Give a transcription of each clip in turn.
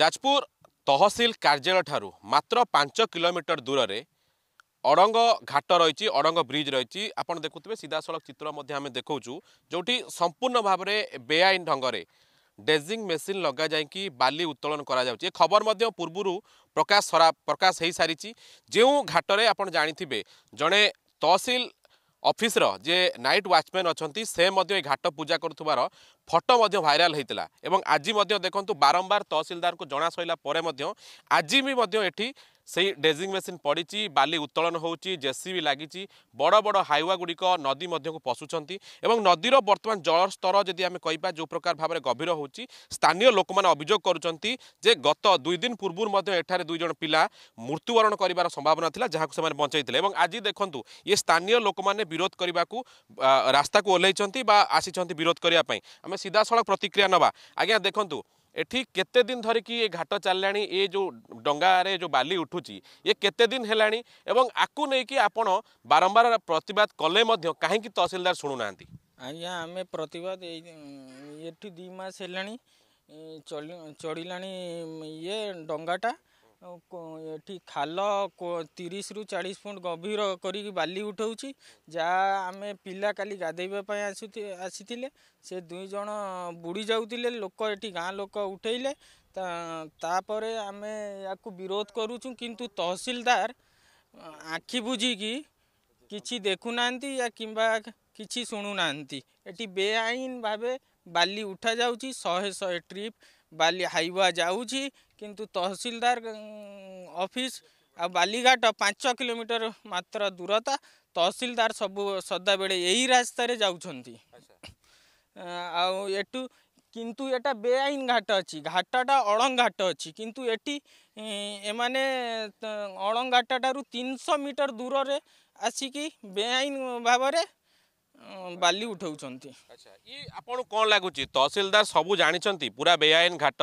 ଯାଜପୁର ତହସିଲ କାର୍ଯ୍ୟାଳୟଠାରୁ ମାତ୍ର ପାଞ୍ଚ କିଲୋମିଟର ଦୂରରେ ଅଡ଼ଙ୍ଗ ଘାଟ ରହିଛି ଅଡ଼ଙ୍ଗ ବ୍ରିଜ୍ ରହିଛି ଆପଣ ଦେଖୁଥିବେ ସିଧାସଳଖ ଚିତ୍ର ମଧ୍ୟ ଆମେ ଦେଖାଉଛୁ ଯେଉଁଠି ସମ୍ପୂର୍ଣ୍ଣ ଭାବରେ ବେଆଇନ ଢଙ୍ଗରେ ଡେଜିଂ ମେସିନ୍ ଲଗାଯାଇକି ବାଲି ଉତ୍ତୋଳନ କରାଯାଉଛି ଏ ଖବର ମଧ୍ୟ ପୂର୍ବରୁ ପ୍ରକାଶ ସରା ପ୍ରକାଶ ହୋଇସାରିଛି ଯେଉଁ ଘାଟରେ ଆପଣ ଜାଣିଥିବେ ଜଣେ ତହସିଲ ଅଫିସର ଯିଏ ନାଇଟ୍ ୱାଚମ୍ୟାନ୍ ଅଛନ୍ତି ସେ ମଧ୍ୟ ଏ ଘାଟ ପୂଜା କରୁଥିବାର ଫଟୋ ମଧ୍ୟ ଭାଇରାଲ ହୋଇଥିଲା ଏବଂ ଆଜି ମଧ୍ୟ ଦେଖନ୍ତୁ ବାରମ୍ବାର ତହସିଲଦାରଙ୍କୁ ଜଣାଶଇଲା ପରେ ମଧ୍ୟ ଆଜି ବି ମଧ୍ୟ ଏଠି ସେଇ ଡ୍ରେଜିଂ ମେସିନ୍ ପଡ଼ିଛି ବାଲି ଉତ୍ତୋଳନ ହେଉଛି ଜେସିବି ଲାଗିଛି ବଡ଼ ବଡ଼ ହାଇୱା ଗୁଡ଼ିକ ନଦୀ ମଧ୍ୟକୁ ପଶୁଛନ୍ତି ଏବଂ ନଦୀର ବର୍ତ୍ତମାନ ଜଳ ସ୍ତର ଯଦି ଆମେ କହିବା ଯେଉଁ ପ୍ରକାର ଭାବରେ ଗଭୀର ହେଉଛି ସ୍ଥାନୀୟ ଲୋକମାନେ ଅଭିଯୋଗ କରୁଛନ୍ତି ଯେ ଗତ ଦୁଇ ଦିନ ପୂର୍ବରୁ ମଧ୍ୟ ଏଠାରେ ଦୁଇ ଜଣ ପିଲା ମୃତ୍ୟୁବରଣ କରିବାର ସମ୍ଭାବନା ଥିଲା ଯାହାକୁ ସେମାନେ ବଞ୍ଚାଇଥିଲେ ଏବଂ ଆଜି ଦେଖନ୍ତୁ ଇଏ ସ୍ଥାନୀୟ ଲୋକମାନେ ବିରୋଧ କରିବାକୁ ରାସ୍ତାକୁ ଓହ୍ଲାଇଛନ୍ତି ବା ଆସିଛନ୍ତି ବିରୋଧ କରିବା ପାଇଁ আমি সিধাসଳখ প্রতিক্রিয়া নেওয়া আজ্ঞা দেখুন এটি কেতে দিন ধরিকি এ ঘাট চালানি এ যে ডঙ্গারে যে বালি উঠুছি এ কেতে দিন হেলানি এবং আকু নেইকি আপন বারম্বার প্রতবাদ কলে মধ্য তহসিলদার শুণু না আজ্ঞা আমি প্রতবাদ এটি দুই মাস হেলানি চড়িলানি ইয়ে ডঙ্গাটা खाल तीस रु चालीस फुट गभर कर बाली उठाऊँ जहाँ आम आसी से दुईज बुड़ी जाऊ लोक ये गाँ लोक उठेले तापर आम या विरोध करुचुँ किंतु तहसिलदार आखि बुझिकी कि देखुना या कि किसी शुणुना ये बेआईन भावे बाठा उठा जाए शहे ट्रिप ବାଲି ହାଇୱା ଯାଉଛି କିନ୍ତୁ ତହସିଲଦାର ଅଫିସ୍ ଆଉ ବାଲିଘାଟ ପାଞ୍ଚ କିଲୋମିଟର ମାତ୍ର ଦୂରତା ତହସିଲଦାର ସବୁ ସଦାବେଳେ ଏହି ରାସ୍ତାରେ ଯାଉଛନ୍ତି ଆଉ ଏଠୁ କିନ୍ତୁ ଏଟା ବେଆଇନ ଘାଟ ଅଛି ଘାଟଟା ଅଳଙ୍ଗ ଘାଟ ଅଛି କିନ୍ତୁ ଏଠି ଏମାନେ ଅଳଙ୍ଗ ଘାଟଠାରୁ ତିନିଶହ ମିଟର ଦୂରରେ ଆସିକି ବେଆଇନ ଭାବରେ ବାଲି ଉଠାଉଛନ୍ତି ଆଚ୍ଛା ଇଏ ଆପଣଙ୍କୁ କ'ଣ ଲାଗୁଛି ତହସିଲଦାର ସବୁ ଜାଣିଛନ୍ତି ପୁରା ବେଆଇନ ଘାଟ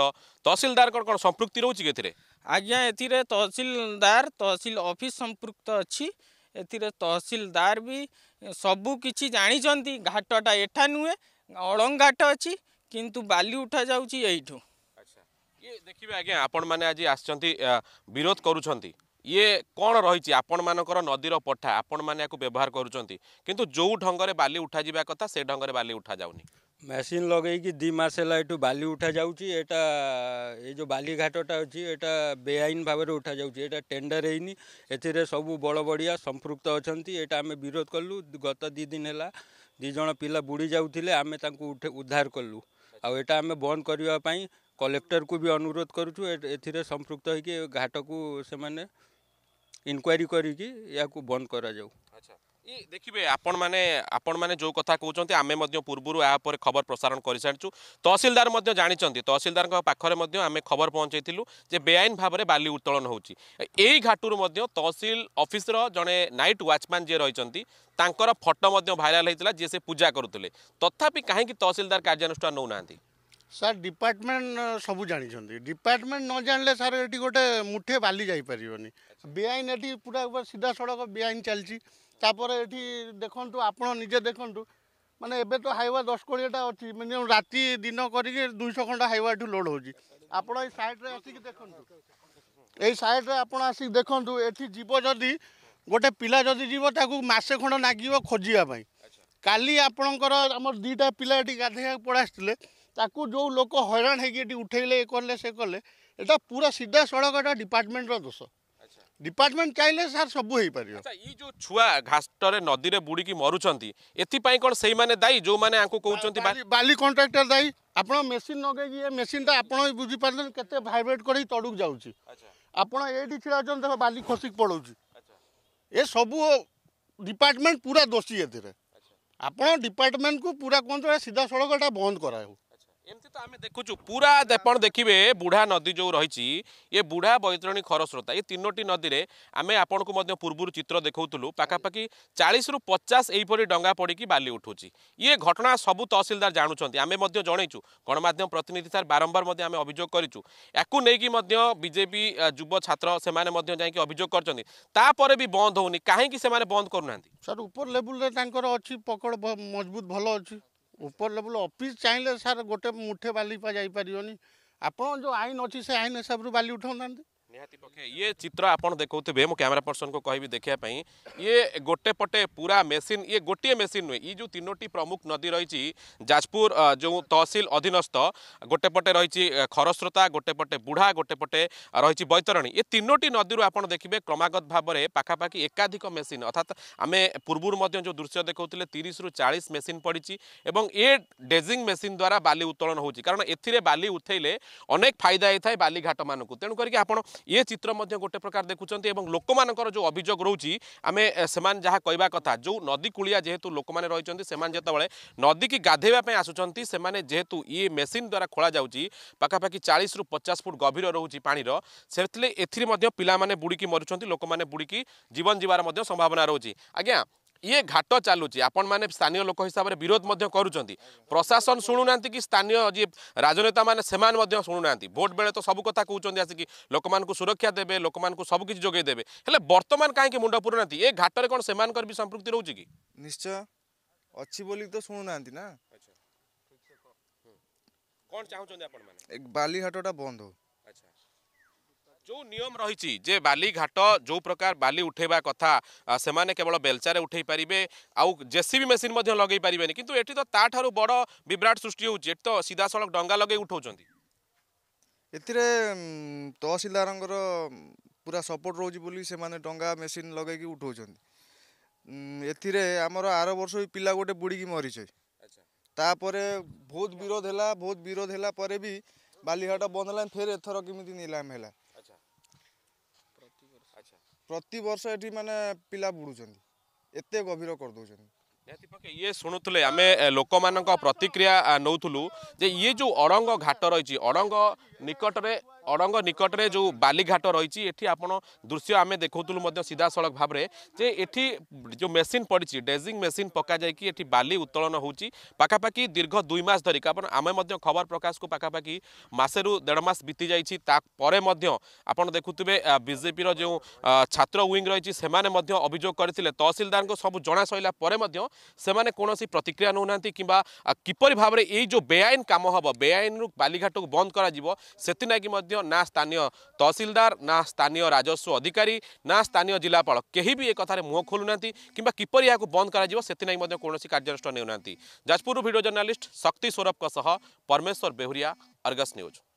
ତହସିଲଦାର କ'ଣ କ'ଣ ସମ୍ପୃକ୍ତି ରହୁଛି କି ଏଥିରେ ଆଜ୍ଞା ଏଥିରେ ତହସିଲଦାର ତହସିଲ ଅଫିସ ସମ୍ପୃକ୍ତ ଅଛି ଏଥିରେ ତହସିଲଦାର ବି ସବୁ କିଛି ଜାଣିଛନ୍ତି ଘାଟଟା ଏଠା ନୁହେଁ ଅଳଙ୍ଘାଟ ଅଛି କିନ୍ତୁ ବାଲି ଉଠାଯାଉଛି ଏଇଠୁ ଆଚ୍ଛା ଇଏ ଦେଖିବେ ଆଜ୍ଞା ଆପଣମାନେ ଆଜି ଆସିଛନ୍ତି ବିରୋଧ କରୁଛନ୍ତି ଇଏ କ'ଣ ରହିଛି ଆପଣମାନଙ୍କର ନଦୀର ପଠା ଆପଣମାନେ ୟାକୁ ବ୍ୟବହାର କରୁଛନ୍ତି କିନ୍ତୁ ଯେଉଁ ଢଙ୍ଗରେ ବାଲି ଉଠାଯିବା କଥା ସେ ଢଙ୍ଗରେ ବାଲି ଉଠାଯାଉନି ମେସିନ୍ ଲଗେଇକି ଦୁଇ ମାସ ହେଲା ଏଠୁ ବାଲି ଉଠାଯାଉଛି ଏଇଟା ଏ ଯେଉଁ ବାଲିଘାଟଟା ଅଛି ଏଇଟା ବେଆଇନ ଭାବରେ ଉଠାଯାଉଛି ଏଇଟା ଟେଣ୍ଡର ହେଇନି ଏଥିରେ ସବୁ ବଡ଼ବଡ଼ିଆ ସମ୍ପୃକ୍ତ ଅଛନ୍ତି ଏଇଟା ଆମେ ବିରୋଧ କଲୁ ଗତ ଦୁଇ ଦିନ ହେଲା ଦୁଇ ଜଣ ପିଲା ବୁଡ଼ି ଯାଉଥିଲେ ଆମେ ତାଙ୍କୁ ଉଦ୍ଧାର କଲୁ ଆଉ ଏଇଟା ଆମେ ବନ୍ଦ କରିବା ପାଇଁ କଲେକ୍ଟରକୁ ବି ଅନୁରୋଧ କରୁଛୁ ଏଥିରେ ସମ୍ପୃକ୍ତ ହେଇକି ଘାଟକୁ ସେମାନେ ଇନକ୍ୱାରି କରିକି ଏହାକୁ ବନ୍ଦ କରାଯାଉ ଦେଖିବେ ଆପଣମାନେ ଆପଣମାନେ ଯେଉଁ କଥା କହୁଛନ୍ତି ଆମେ ମଧ୍ୟ ପୂର୍ବରୁ ଏହା ଉପରେ ଖବର ପ୍ରସାରଣ କରିସାରିଛୁ ତହସିଲଦାର ମଧ୍ୟ ଜାଣିଛନ୍ତି ତହସିଲଦାରଙ୍କ ପାଖରେ ମଧ୍ୟ ଆମେ ଖବର ପହଞ୍ଚାଇଥିଲୁ ଯେ ବେଆଇନ ଭାବରେ ବାଲି ଉତ୍ତୋଳନ ହେଉଛି ଏଇ ଘାଟରୁ ମଧ୍ୟ ତହସିଲ ଅଫିସର ଜଣେ ନାଇଟ୍ ୱାଚମ୍ୟାନ୍ ଯିଏ ରହିଛନ୍ତି ତାଙ୍କର ଫଟୋ ମଧ୍ୟ ଭାଇରାଲ ହୋଇଥିଲା ଯିଏ ସେ ପୂଜା କରୁଥିଲେ ତଥାପି କାହିଁକି ତହସିଲଦାର କାର୍ଯ୍ୟାନୁଷ୍ଠାନ ନେଉନାହାନ୍ତି ସାର୍ ଡିପାର୍ଟମେଣ୍ଟ ସବୁ ଜାଣିଛନ୍ତି ଡିପାର୍ଟମେଣ୍ଟ ନ ଜାଣିଲେ ସାର୍ ଏଠି ଗୋଟେ ମୁଠେ ବାଲି ଯାଇପାରିବନି ବେଆଇନ ଏଠି ପୁରା ସିଧାସଳଖ ବେଆଇନ ଚାଲିଛି ତାପରେ ଏଠି ଦେଖନ୍ତୁ ଆପଣ ନିଜେ ଦେଖନ୍ତୁ ମାନେ ଏବେ ତ ହାଇୱା ଦଶ କୋଡ଼ିଏଟା ଅଛି ମିନିମମ୍ ରାତି ଦିନ କରିକି ଦୁଇଶହ ଖଣ୍ଡ ହାଇୱା ଏଠୁ ଲୋଡ଼୍ ହେଉଛି ଆପଣ ଏଇ ସାଇଡ଼୍ରେ ଆସିକି ଦେଖନ୍ତୁ ଏଇ ସାଇଡ଼୍ରେ ଆପଣ ଆସିକି ଦେଖନ୍ତୁ ଏଠି ଯିବ ଯଦି ଗୋଟେ ପିଲା ଯଦି ଯିବ ତାକୁ ମାସେ ଖଣ୍ଡ ନାଗିବ ଖୋଜିବା ପାଇଁ କାଲି ଆପଣଙ୍କର ଆମର ଦୁଇଟା ପିଲା ଏଠି ଗାଧେଇବାକୁ ପଳାଇ ଆସିଥିଲେ ତାକୁ ଯେଉଁ ଲୋକ ହଇରାଣ ହେଇକି ଏଠି ଉଠେଇଲେ ଏ କଲେ ସେ କଲେ ଏଇଟା ପୁରା ସିଧାସଳଖ ଏଇଟା ଡିପାର୍ଟମେଣ୍ଟର ଦୋଷ ডিপার্টমেন্ট চাইলে স্যার সবু হয়ে পারিব আচ্ছা এই যে ছুয়া ঘাসটরে নদীরে বুড়িকি মরুচন্তি এথিপাই কোন সেই মানে দায়ী যে মানে আঙ্কু কউচন্তি বালি কন্ট্রাক্টর দায়ী আপন মেশিন নগে গিয়ে মেশিনটা আপন বুঝি পারলেন কেতে ভাইব্রেট করি তড়ুক যাউছি আচ্ছা আপন এইটি ছিড়া অছন দেখো বালি খসিক পড়ুছি আচ্ছা এ সবু ডিপার্টমেন্ট পুরা দোষী এতিরে আপন ডিপার্টমেন্ট কু পুরা কোন সিধা সড়কটা বন্ধ করা হোক ଏମିତି ତ ଆମେ ଦେଖୁଛୁ ପୁରା ଆପଣ ଦେଖିବେ ବୁଢ଼ା ନଦୀ ଯେଉଁ ରହିଛି ଏ ବୁଢ଼ା ବୈତରଣୀ ଖରସ୍ରୋତା ଏ ତିନୋଟି ନଦୀରେ ଆମେ ଆପଣଙ୍କୁ ମଧ୍ୟ ପୂର୍ବରୁ ଚିତ୍ର ଦେଖାଉଥିଲୁ ପାଖାପାଖି ଚାଳିଶରୁ ପଚାଶ ଏହିପରି ଡଙ୍ଗା ପଡ଼ିକି ବାଲି ଉଠୁଛି ଇଏ ଘଟଣା ସବୁ ତହସିଲଦାର ଜାଣୁଛନ୍ତି ଆମେ ମଧ୍ୟ ଜଣେଇଛୁ ଗଣମାଧ୍ୟମ ପ୍ରତିନିଧି ସାର୍ ବାରମ୍ବାର ମଧ୍ୟ ଆମେ ଅଭିଯୋଗ କରିଛୁ ୟାକୁ ନେଇକି ମଧ୍ୟ ବିଜେପି ଯୁବ ଛାତ୍ର ସେମାନେ ମଧ୍ୟ ଯାଇକି ଅଭିଯୋଗ କରିଛନ୍ତି ତାପରେ ବି ବନ୍ଦ ହେଉନି କାହିଁକି ସେମାନେ ବନ୍ଦ କରୁନାହାନ୍ତି ସାର୍ ଉପର ଲେବୁଲରେ ତାଙ୍କର ଅଛି ପକଡ଼ ମଜବୁତ ଭଲ ଅଛି ଉପର ଲେବୁଲ ଅଫିସ୍ ଚାହିଁଲେ ସାର୍ ଗୋଟେ ମୁଠେ ବାଲି ଯାଇପାରିବନି ଆପଣ ଯେଉଁ ଆଇନ ଅଛି ସେ ଆଇନ ହିସାବରୁ ବାଲି ଉଠାଉନାହାନ୍ତି ନିହାତି ପକ୍ଷେ ଇଏ ଚିତ୍ର ଆପଣ ଦେଖାଉଥିବେ ମୁଁ କ୍ୟାମେରା ପର୍ସନକୁ କହିବି ଦେଖିବା ପାଇଁ ଇଏ ଗୋଟେ ପଟେ ପୁରା ମେସିନ୍ ଇଏ ଗୋଟିଏ ମେସିନ୍ ନୁହେଁ ଇଏ ଯେଉଁ ତିନୋଟି ପ୍ରମୁଖ ନଦୀ ରହିଛି ଯାଜପୁର ଯେଉଁ ତହସିଲ ଅଧୀନସ୍ଥ ଗୋଟେ ପଟେ ରହିଛି ଖରସ୍ରୋତା ଗୋଟେ ପଟେ ବୁଢ଼ା ଗୋଟେ ପଟେ ରହିଛି ବୈତରଣୀ ଏ ତିନୋଟି ନଦୀରୁ ଆପଣ ଦେଖିବେ କ୍ରମାଗତ ଭାବରେ ପାଖାପାଖି ଏକାଧିକ ମେସିନ୍ ଅର୍ଥାତ୍ ଆମେ ପୂର୍ବରୁ ମଧ୍ୟ ଯେଉଁ ଦୃଶ୍ୟ ଦେଖାଉଥିଲେ ତିରିଶରୁ ଚାଳିଶ ମେସିନ୍ ପଡ଼ିଛି ଏବଂ ଏ ଡେଜିଂ ମେସିନ୍ ଦ୍ୱାରା ବାଲି ଉତ୍ତୋଳନ ହେଉଛି କାରଣ ଏଥିରେ ବାଲି ଉଠାଇଲେ ଅନେକ ଫାଇଦା ହେଇଥାଏ ବାଲିଘାଟମାନଙ୍କୁ ତେଣୁ କରିକି ଆପଣ ये चित्र गोटे प्रकार देखुं लोक मान जो अभोग रोचे आम से कहवा कथा जो नदी कूड़िया जेहेतु लोक मैंने रही से जितेबाला नदी की गाधेवाई आसुँच जेहेतु ये मेसीन द्वारा खोल जाऊँगी पखापाखि चालीस रु पचास फुट गभीर रोचे पाणीर से पाने बुड़ी मरुँच लोक मैंने बुड़ी जीवन जीवार संभावना रोचे आज्ञा ଇଏ ଘାଟ ଚାଲୁଛି ଆପଣମାନେ ସ୍ଥାନୀୟ ଲୋକ ହିସାବରେ ବିରୋଧ ମଧ୍ୟ କରୁଛନ୍ତି ପ୍ରଶାସନ ଶୁଣୁନାହାନ୍ତି କି ସ୍ଥାନୀୟ ଯିଏ ରାଜନେତାମାନେ ସେମାନେ ମଧ୍ୟ ଶୁଣୁନାହାନ୍ତି ଭୋଟ ବେଳେ ତ ସବୁ କଥା କହୁଛନ୍ତି ଆସିକି ଲୋକମାନଙ୍କୁ ସୁରକ୍ଷା ଦେବେ ଲୋକମାନଙ୍କୁ ସବୁକିଛି ଯୋଗାଇ ଦେବେ ହେଲେ ବର୍ତ୍ତମାନ କାହିଁକି ମୁଣ୍ଡ ପୁରୁନାହାନ୍ତି ଏ ଘାଟରେ କ'ଣ ସେମାନଙ୍କର ବି ସମ୍ପୃକ୍ତି ରହୁଛି କି ନିଶ୍ଚୟ ଅଛି ବୋଲି ତ ଶୁଣୁନାହାନ୍ତି ନା କ'ଣ ଚାହୁଁଛନ୍ତି ଆପଣମାନେ ବାଲିଘାଟଟା ବନ୍ଦ ହଉ ଆଚ୍ଛା ଯେଉଁ ନିୟମ ରହିଛି ଯେ ବାଲିଘାଟ ଯେଉଁ ପ୍ରକାର ବାଲି ଉଠାଇବା କଥା ସେମାନେ କେବଳ ବେଲଚାରେ ଉଠାଇ ପାରିବେ ଆଉ ଜେସିବି ମେସିନ୍ ମଧ୍ୟ ଲଗାଇ ପାରିବେନି କିନ୍ତୁ ଏଠି ତ ତାଠାରୁ ବଡ଼ ବିଭ୍ରାଟ ସୃଷ୍ଟି ହେଉଛି ଏଠି ତ ସିଧାସଳଖ ଡଙ୍ଗା ଲଗାଇ ଉଠାଉଛନ୍ତି ଏଥିରେ ତହସିଲଦାରଙ୍କର ପୁରା ସପୋର୍ଟ ରହୁଛି ବୋଲି ସେମାନେ ଡଙ୍ଗା ମେସିନ୍ ଲଗାଇକି ଉଠାଉଛନ୍ତି ଏଥିରେ ଆମର ଆର ବର୍ଷ ବି ପିଲା ଗୋଟେ ବୁଡ଼ିକି ମରିଛେ ତାପରେ ବହୁତ ବିରୋଧ ହେଲା ବହୁତ ବିରୋଧ ହେଲା ପରେ ବି ବାଲିଘାଟ ବନ୍ଦ ହେଲା ଫେର ଏଥର କେମିତି ନିଲାମ ହେଲା ପ୍ରତିବର୍ଷ ଏଠି ମାନେ ପିଲା ବୁଡ଼ୁଛନ୍ତି ଏତେ ଗଭୀର କରିଦେଉଛନ୍ତି ଇଏ ଶୁଣୁଥିଲେ ଆମେ ଲୋକମାନଙ୍କ ପ୍ରତିକ୍ରିୟା ନେଉଥିଲୁ ଯେ ଇଏ ଯେଉଁ ଅଡ଼ଙ୍ଗ ଘାଟ ରହିଛି ଅଡ଼ଙ୍ଗ ନିକଟରେ অড়ঙ্গ নিকটরে যে বালিঘাট রয়েছে এটি আপনার দৃশ্য আমি দেখুলু সিধাসলখ ভাবে যে এটি যে মেসিন পড়ছে ডেজিং মেসিন পকা যাই এটি বালি উত্তোলন হচ্ছে পাখাপাখি দীর্ঘ দুই মাস ধরিক আপনার আমি খবর প্রকাশক পাখাপাখি মাসে দেড় মাস বিতি যাই তাপরে আপনার দেখুবে বিজেপির যে ছাত্র উইং রয়েছে সে অভিযোগ করে তহসিলদার সব জনা সরা পরে সে কোণী প্রতিক্রিয়া নেও না কিংবা কিপর ভাবে এই যে বেআইন কাম হব বেআইন বালিঘাটক বন্ধ করা সেনাকি ना स्थानीय तहसिलदार ना स्थानीय राजस्व अधिकारी ना स्थानीय जिलापाल कहीं भी एक मुह खोलूना किंवा किपर यह बंद करोसी कार्यानुषान जाजपुर भिड जर्नालीस्ट शक्ति सौरभ परमेश्वर बेहुरी अर्गस न्यूज